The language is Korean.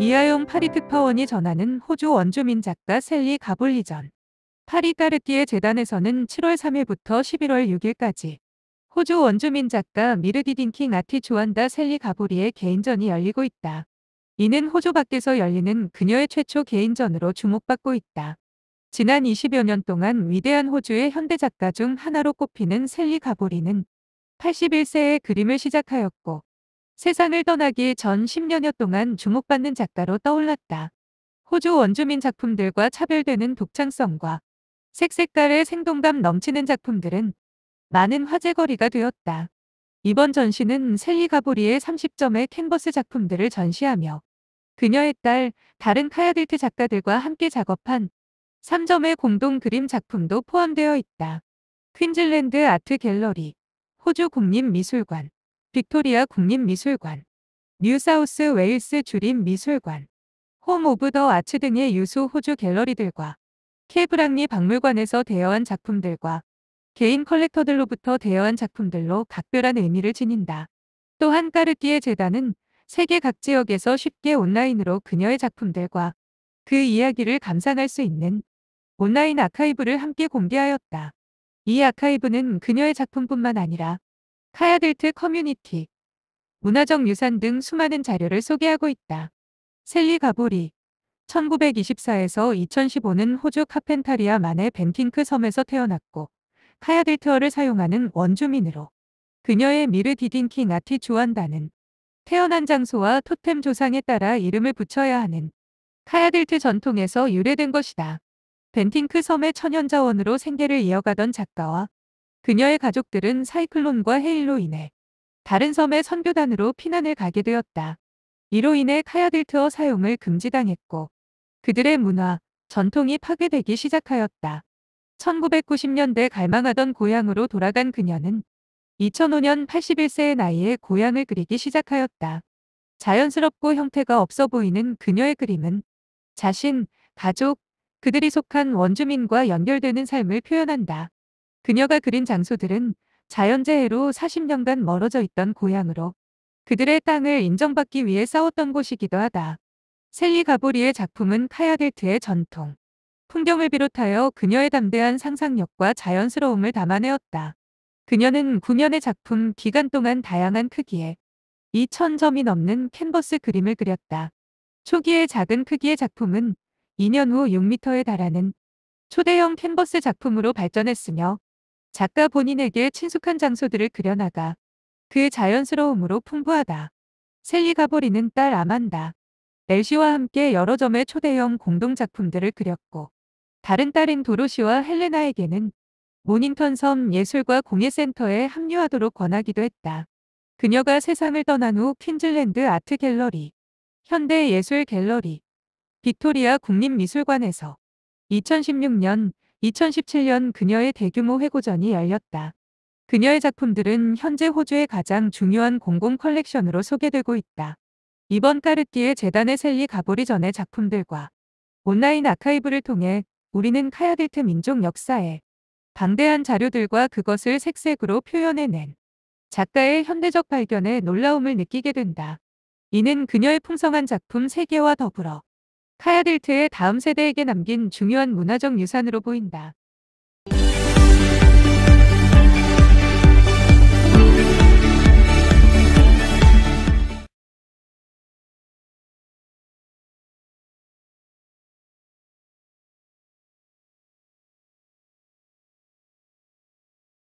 이하용 파리 특파원이 전하는 호주 원주민 작가 셀리 가볼리전 파리 까르띠의 재단에서는 7월 3일부터 11월 6일까지 호주 원주민 작가 미르디딘킹 아티 조안다 셀리 가보리의 개인전이 열리고 있다. 이는 호주 밖에서 열리는 그녀의 최초 개인전으로 주목받고 있다. 지난 20여 년 동안 위대한 호주의 현대작가 중 하나로 꼽히는 셀리 가보리는 81세에 그림을 시작하였고 세상을 떠나기 전 10년여 동안 주목받는 작가로 떠올랐다. 호주 원주민 작품들과 차별되는 독창성과 색색깔의 생동감 넘치는 작품들은 많은 화제거리가 되었다. 이번 전시는 셀리 가보리의 30점의 캔버스 작품들을 전시하며 그녀의 딸 다른 카야델트 작가들과 함께 작업한 3점의 공동 그림 작품도 포함되어 있다. 퀸즐랜드 아트 갤러리, 호주 국립미술관, 빅토리아 국립미술관, 뉴사우스 웨일스 주립미술관, 홈 오브 더 아츠 등의 유수 호주 갤러리들과 케이브랑리 박물관에서 대여한 작품들과 개인 컬렉터들로부터 대여한 작품들로 각별한 의미를 지닌다. 또한 까르띠의 재단은 세계 각 지역에서 쉽게 온라인으로 그녀의 작품들과 그 이야기를 감상할 수 있는 온라인 아카이브를 함께 공개하였다. 이 아카이브는 그녀의 작품뿐만 아니라 카야델트 커뮤니티, 문화적 유산 등 수많은 자료를 소개하고 있다. 셀리 가보리 1924에서 2015는 호주 카펜타리아 만의 벤팅크 섬에서 태어났고 카야델트어를 사용하는 원주민으로 그녀의 미르 디딘킹 아티 주한다는 태어난 장소와 토템 조상에 따라 이름을 붙여야 하는 카야델트 전통에서 유래된 것이다. 벤팅크 섬의 천연자원으로 생계를 이어가던 작가와 그녀의 가족들은 사이클론과 해일로 인해 다른 섬의 선교단으로 피난을 가게 되었다. 이로 인해 카야델트어 사용을 금지당했고 그들의 문화, 전통이 파괴되기 시작하였다. 1990년대 갈망하던 고향으로 돌아간 그녀는 2005년 81세의 나이에 고향을 그리기 시작하였다. 자연스럽고 형태가 없어 보이는 그녀의 그림은 자신, 가족, 그들이 속한 원주민과 연결되는 삶을 표현한다. 그녀가 그린 장소들은 자연재해로 40년간 멀어져 있던 고향으로 그들의 땅을 인정받기 위해 싸웠던 곳이기도 하다. 셀리 가보리의 작품은 카야델트의 전통, 풍경을 비롯하여 그녀의 담대한 상상력과 자연스러움을 담아내었다. 그녀는 9년의 작품 기간 동안 다양한 크기에 2,000점이 넘는 캔버스 그림을 그렸다. 초기의 작은 크기의 작품은 2년 후 6m에 달하는 초대형 캔버스 작품으로 발전했으며 작가 본인에게 친숙한 장소들을 그려나가 그의 자연스러움으로 풍부하다. 셀리 가버리는 딸 아만다. 엘시와 함께 여러 점의 초대형 공동작품들을 그렸고 다른 딸인 도로시와 헬레나에게는 모닝턴 섬 예술과 공예센터에 합류하도록 권하기도 했다. 그녀가 세상을 떠난 후 퀸즐랜드 아트 갤러리, 현대 예술 갤러리, 빅토리아 국립미술관에서 2016년, 2017년 그녀의 대규모 회고전이 열렸다. 그녀의 작품들은 현재 호주의 가장 중요한 공공 컬렉션으로 소개되고 있다. 이번 까르띠의 재단의 셀리 가보리 전의 작품들과 온라인 아카이브를 통해 우리는 카야델트 민족 역사에 방대한 자료들과 그것을 색색으로 표현해낸 작가의 현대적 발견에 놀라움을 느끼게 된다. 이는 그녀의 풍성한 작품 세계와 더불어 카야델트의 다음 세대에게 남긴 중요한 문화적 유산으로 보인다.